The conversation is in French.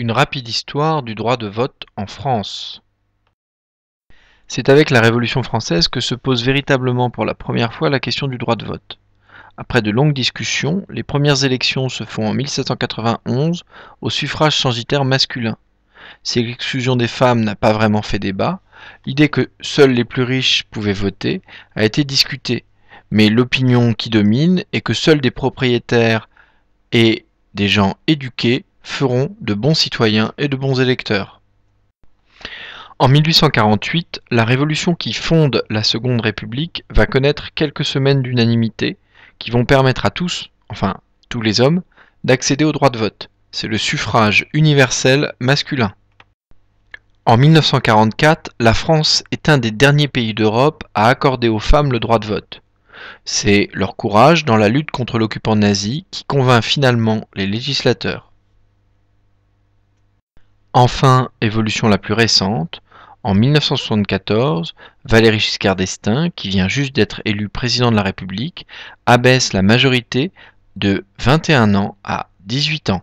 Une rapide histoire du droit de vote en France. C'est avec la Révolution française que se pose véritablement pour la première fois la question du droit de vote. Après de longues discussions, les premières élections se font en 1791 au suffrage censitaire masculin. Si l'exclusion des femmes n'a pas vraiment fait débat, l'idée que seuls les plus riches pouvaient voter a été discutée, mais l'opinion qui domine est que seuls des propriétaires et des gens éduqués feront de bons citoyens et de bons électeurs. En 1848, la révolution qui fonde la Seconde République va connaître quelques semaines d'unanimité qui vont permettre à tous, enfin tous les hommes, d'accéder au droit de vote. C'est le suffrage universel masculin. En 1944, la France est un des derniers pays d'Europe à accorder aux femmes le droit de vote. C'est leur courage dans la lutte contre l'occupant nazi qui convainc finalement les législateurs. Enfin, évolution la plus récente, en 1974, Valéry Giscard d'Estaing, qui vient juste d'être élu président de la République, abaisse la majorité de 21 ans à 18 ans.